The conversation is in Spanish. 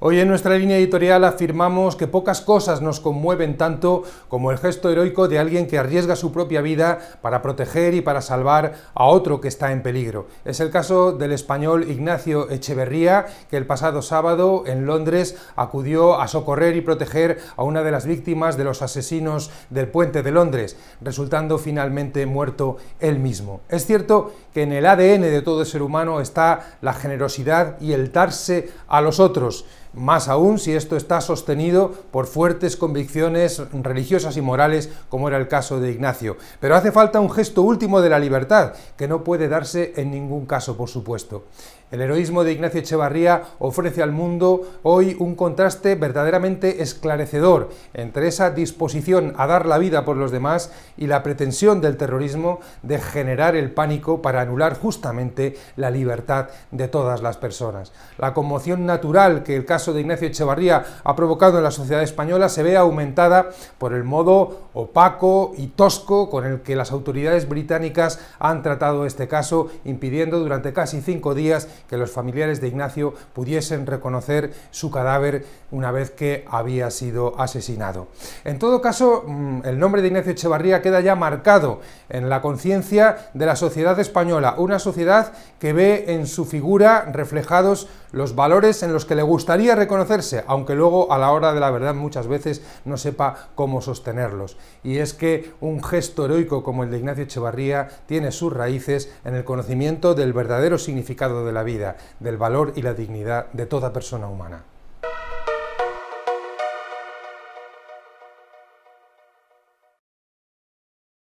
Hoy en nuestra línea editorial afirmamos que pocas cosas nos conmueven tanto como el gesto heroico de alguien que arriesga su propia vida para proteger y para salvar a otro que está en peligro. Es el caso del español Ignacio Echeverría, que el pasado sábado en Londres acudió a socorrer y proteger a una de las víctimas de los asesinos del puente de Londres, resultando finalmente muerto él mismo. Es cierto que en el ADN de todo ser humano está la generosidad y el darse a los otros más aún si esto está sostenido por fuertes convicciones religiosas y morales, como era el caso de Ignacio. Pero hace falta un gesto último de la libertad, que no puede darse en ningún caso, por supuesto. El heroísmo de Ignacio Echevarría ofrece al mundo hoy un contraste verdaderamente esclarecedor entre esa disposición a dar la vida por los demás y la pretensión del terrorismo de generar el pánico para anular justamente la libertad de todas las personas. La conmoción natural que el caso caso de Ignacio Echevarría ha provocado en la sociedad española se ve aumentada por el modo opaco y tosco con el que las autoridades británicas han tratado este caso, impidiendo durante casi cinco días que los familiares de Ignacio pudiesen reconocer su cadáver una vez que había sido asesinado. En todo caso, mm, el nombre de Ignacio Echevarría queda ya marcado en la conciencia de la sociedad española, una sociedad que ve en su figura reflejados los valores en los que le gustaría reconocerse, aunque luego a la hora de la verdad muchas veces no sepa cómo sostenerlos. Y es que un gesto heroico como el de Ignacio Echevarría tiene sus raíces en el conocimiento del verdadero significado de la vida, del valor y la dignidad de toda persona humana.